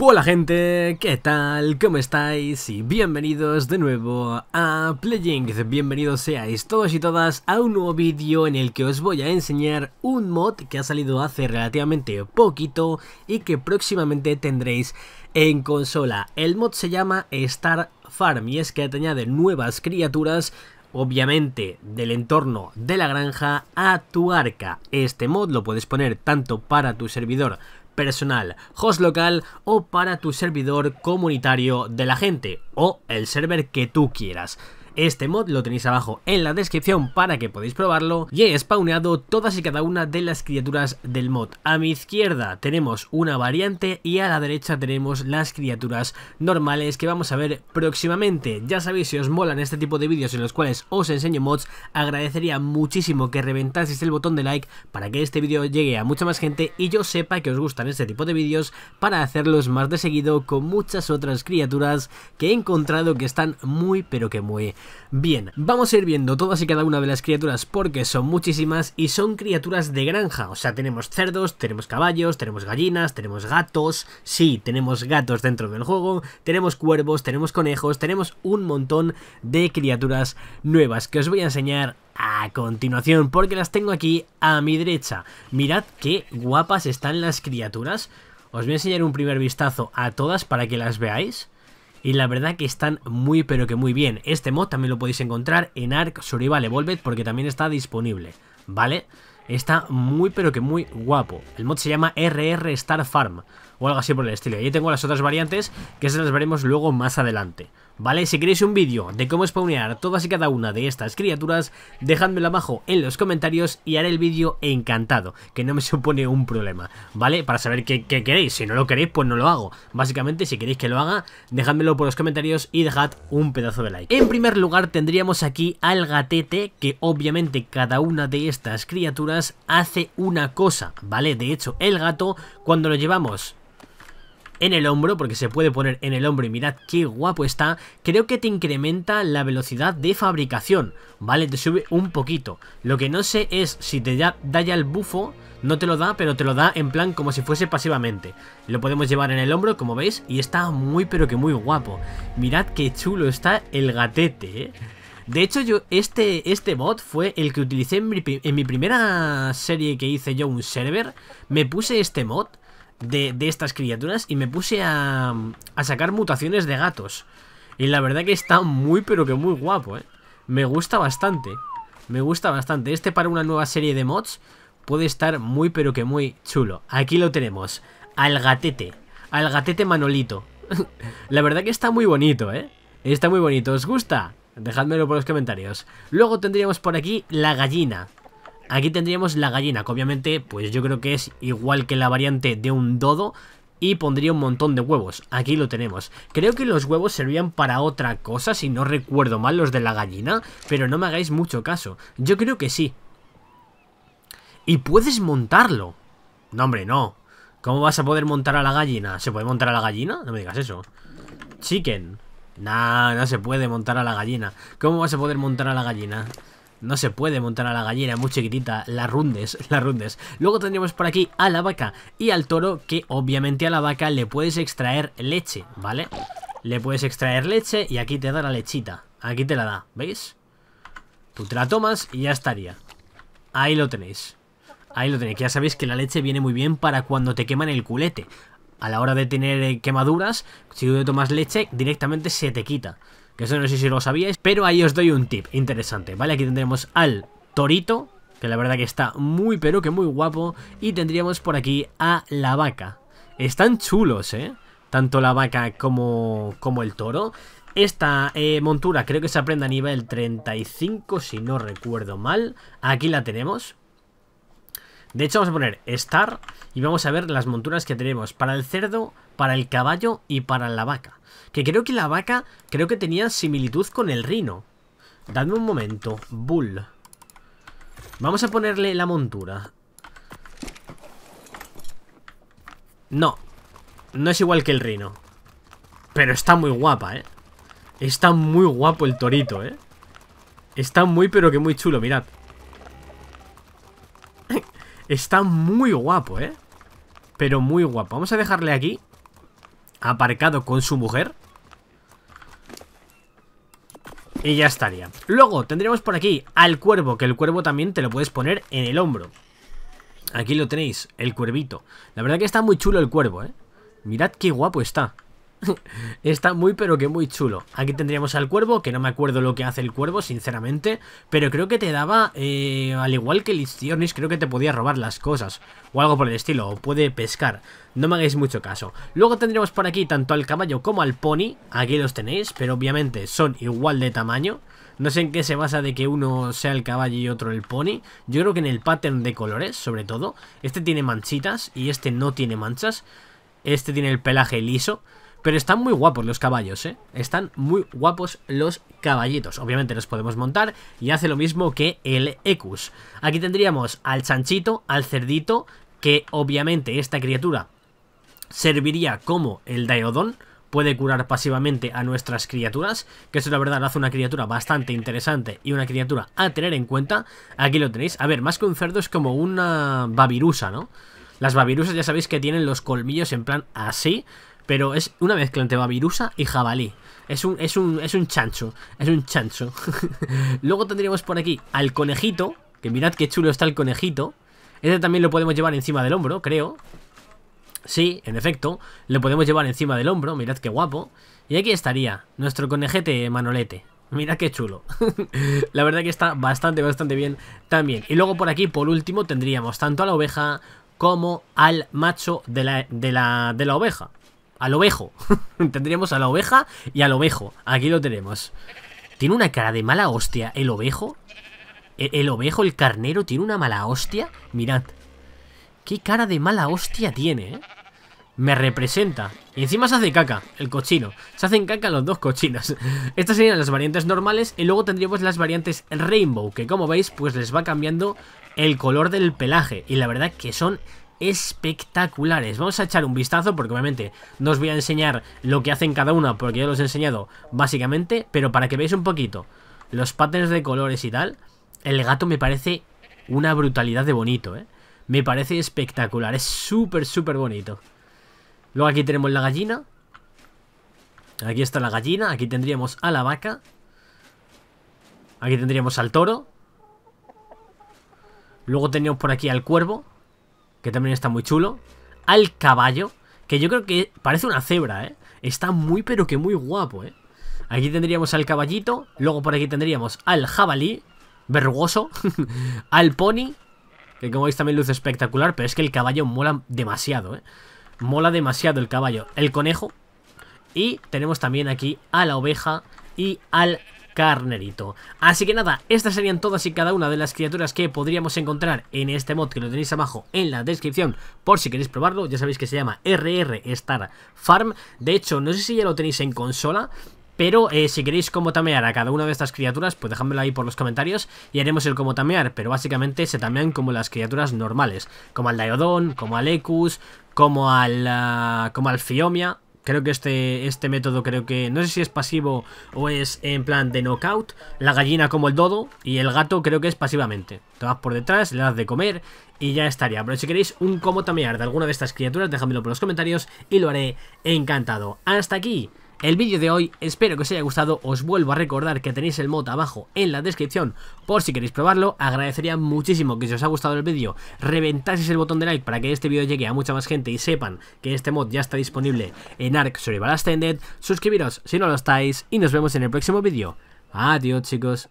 Hola gente, ¿qué tal? ¿Cómo estáis? Y bienvenidos de nuevo a Playing. Bienvenidos seáis todos y todas a un nuevo vídeo en el que os voy a enseñar un mod que ha salido hace relativamente poquito y que próximamente tendréis en consola. El mod se llama Star Farm y es que añade nuevas criaturas obviamente del entorno de la granja a tu arca. Este mod lo puedes poner tanto para tu servidor personal, host local o para tu servidor comunitario de la gente o el server que tú quieras. Este mod lo tenéis abajo en la descripción para que podáis probarlo y he spawneado todas y cada una de las criaturas del mod. A mi izquierda tenemos una variante y a la derecha tenemos las criaturas normales que vamos a ver próximamente. Ya sabéis si os molan este tipo de vídeos en los cuales os enseño mods, agradecería muchísimo que reventaseis el botón de like para que este vídeo llegue a mucha más gente y yo sepa que os gustan este tipo de vídeos para hacerlos más de seguido con muchas otras criaturas que he encontrado que están muy pero que muy Bien, vamos a ir viendo todas y cada una de las criaturas porque son muchísimas y son criaturas de granja, o sea, tenemos cerdos, tenemos caballos, tenemos gallinas, tenemos gatos, sí, tenemos gatos dentro del juego, tenemos cuervos, tenemos conejos, tenemos un montón de criaturas nuevas que os voy a enseñar a continuación porque las tengo aquí a mi derecha. Mirad qué guapas están las criaturas. Os voy a enseñar un primer vistazo a todas para que las veáis y la verdad que están muy pero que muy bien. Este mod también lo podéis encontrar en Ark Survival Evolved porque también está disponible, ¿vale? Está muy pero que muy guapo. El mod se llama RR Star Farm o algo así por el estilo. Y ahí tengo las otras variantes que se las veremos luego más adelante. ¿vale? Si queréis un vídeo de cómo spawnear todas y cada una de estas criaturas, dejádmelo abajo en los comentarios y haré el vídeo encantado, que no me supone un problema, ¿vale? Para saber qué, queréis, si no lo queréis pues no lo hago. Básicamente si queréis que lo haga, dejádmelo por los comentarios y dejad un pedazo de like. En primer lugar tendríamos aquí al gatete, que obviamente cada una de estas criaturas hace una cosa, ¿vale? De hecho, el gato, cuando lo llevamos en el hombro, porque se puede poner en el hombro y mirad qué guapo está, creo que te incrementa la velocidad de fabricación, ¿vale? Te sube un poquito. Lo que no sé es si te da, da ya el bufo, no te lo da, pero te lo da en plan como si fuese pasivamente. Lo podemos llevar en el hombro, como veis, y está muy pero que muy guapo. Mirad qué chulo está el gatete, ¿eh? De hecho, yo este, este mod fue el que utilicé en mi primera serie que hice yo un server. Me puse este mod de, estas criaturas y me puse a, a sacar mutaciones de gatos. Y la verdad que está muy pero que muy guapo, ¿eh? Me gusta bastante. Me gusta bastante. Este para una nueva serie de mods puede estar muy pero que muy chulo. Aquí lo tenemos. Al gatete. Al gatete Manolito. la verdad que está muy bonito, ¿eh? Está muy bonito. ¿Os gusta? Dejadmelo por los comentarios. Luego tendríamos por aquí la gallina. Aquí tendríamos la gallina, que obviamente pues yo creo que es igual que la variante de un dodo, y pondría un montón de huevos. Aquí lo tenemos. Creo que los huevos servían para otra cosa, si no recuerdo mal, los de la gallina, pero no me hagáis mucho caso. Yo creo que sí. Y puedes montarlo. No, hombre, no. ¿Cómo vas a poder montar a la gallina? ¿Se puede montar a la gallina? No me digas eso. Chicken. Nah, no se puede montar a la gallina. ¿Cómo vas a poder montar a la gallina? No se puede montar a la gallera, muy chiquitita. Las rundes, las rundes. Luego tendríamos por aquí a la vaca y al toro, que obviamente a la vaca le puedes extraer leche, ¿vale? Le puedes extraer leche y aquí te da la lechita. Aquí te la da, ¿veis? Tú te la tomas y ya estaría. Ahí lo tenéis. Ahí lo tenéis, ya sabéis que la leche viene muy bien para cuando te queman el culete. A la hora de tener eh, quemaduras, si tú tomas leche, directamente se te quita. Que eso no sé si lo sabíais, pero ahí os doy un tip interesante, ¿vale? Aquí tendremos al torito, que la verdad que está muy pero que muy guapo. Y tendríamos por aquí a la vaca. Están chulos, ¿eh? Tanto la vaca como, como el toro. Esta eh, montura creo que se aprende a nivel 35, si no recuerdo mal. Aquí la tenemos. De hecho, vamos a poner Star y vamos a ver las monturas que tenemos. Para el cerdo, para el caballo y para la vaca. Que creo que la vaca, creo que tenía similitud con el rino. Dadme un momento. Bull. Vamos a ponerle la montura. No. No es igual que el rino. Pero está muy guapa, ¿eh? Está muy guapo el torito, ¿eh? Está muy, pero que muy chulo, mirad. está muy guapo, ¿eh? Pero muy guapo. Vamos a dejarle aquí aparcado con su mujer. Y ya estaría. Luego tendremos por aquí al cuervo, que el cuervo también te lo puedes poner en el hombro. Aquí lo tenéis, el cuervito. La verdad que está muy chulo el cuervo, ¿eh? Mirad qué guapo está. Está muy pero que muy chulo. Aquí tendríamos al cuervo, que no me acuerdo lo que hace el cuervo, sinceramente. Pero creo que te daba, eh, al igual que el Istionis, creo que te podía robar las cosas. O algo por el estilo, o puede pescar. No me hagáis mucho caso. Luego tendríamos por aquí tanto al caballo como al pony. Aquí los tenéis, pero obviamente son igual de tamaño. No sé en qué se basa de que uno sea el caballo y otro el pony. Yo creo que en el pattern de colores, sobre todo. Este tiene manchitas y este no tiene manchas. Este tiene el pelaje liso. Pero están muy guapos los caballos, ¿eh? Están muy guapos los caballitos. Obviamente los podemos montar y hace lo mismo que el Ecus. Aquí tendríamos al chanchito, al cerdito, que obviamente esta criatura serviría como el diodón puede curar pasivamente a nuestras criaturas, que eso la verdad hace una criatura bastante interesante y una criatura a tener en cuenta. Aquí lo tenéis. A ver, más que un cerdo es como una babirusa, ¿no? Las babirusas ya sabéis que tienen los colmillos en plan así, pero es una mezcla entre babirusa y jabalí. Es un, un, es un chancho. Es un chancho. Luego tendríamos por aquí al conejito. Que mirad qué chulo está el conejito. Este también lo podemos llevar encima del hombro, creo. Sí, en efecto, lo podemos llevar encima del hombro, mirad qué guapo. Y aquí estaría, nuestro conejete Manolete. Mirad qué chulo. la verdad que está bastante, bastante bien también. Y luego por aquí, por último, tendríamos tanto a la oveja como al macho de la oveja al ovejo. Tendríamos a la oveja y al ovejo. Aquí lo tenemos. Tiene una cara de mala hostia el ovejo. ¿E-, el, ovejo, el carnero, tiene una mala hostia. Mirad. Qué cara de mala hostia tiene, ¿eh? Me representa. Y encima se hace caca, el cochino. Se hacen caca los dos cochinos. Estas serían las variantes normales y luego tendríamos las variantes Rainbow, que como veis, pues les va cambiando el color del pelaje. Y la verdad que son espectaculares. Vamos a echar un vistazo porque obviamente no os voy a enseñar lo que hacen cada una porque ya los he enseñado básicamente, pero para que veáis un poquito los patterns de colores y tal, el gato me parece una brutalidad de bonito, ¿eh? Me parece espectacular, es súper, súper bonito. Luego aquí tenemos la gallina. Aquí está la gallina, aquí tendríamos a la vaca. Aquí tendríamos al toro. Luego tenemos por aquí al cuervo que también está muy chulo. Al caballo, que yo creo que parece una cebra, ¿eh? Está muy pero que muy guapo, ¿eh? Aquí tendríamos al caballito, luego por aquí tendríamos al jabalí, verrugoso, al pony, que como veis también luce espectacular, pero es que el caballo mola demasiado, ¿eh? Mola demasiado el caballo. El conejo. Y tenemos también aquí a la oveja y al carnerito. Así que nada, estas serían todas y cada una de las criaturas que podríamos encontrar en este mod que lo tenéis abajo en la descripción por si queréis probarlo. Ya sabéis que se llama RR Star Farm. De hecho, no sé si ya lo tenéis en consola, pero eh, si queréis cómo tamear a cada una de estas criaturas, pues dejádmelo ahí por los comentarios y haremos el cómo tamear, pero básicamente se tamean como las criaturas normales, como al Diodon, como al Ecus, como al, ah, como al Fiomia, Creo que este, este método creo que... No sé si es pasivo o es en plan de knockout. La gallina como el dodo y el gato creo que es pasivamente. Te vas por detrás, le das de comer y ya estaría. Pero si queréis un cómo tamear de alguna de estas criaturas, déjamelo por los comentarios y lo haré encantado. Hasta aquí el vídeo de hoy, espero que os haya gustado, os vuelvo a recordar que tenéis el mod abajo en la descripción por si queréis probarlo, agradecería muchísimo que si os ha gustado el vídeo reventaseis el botón de like para que este vídeo llegue a mucha más gente y sepan que este mod ya está disponible en Ark Survival Ascended, suscribiros si no lo estáis y nos vemos en el próximo vídeo. Adiós chicos.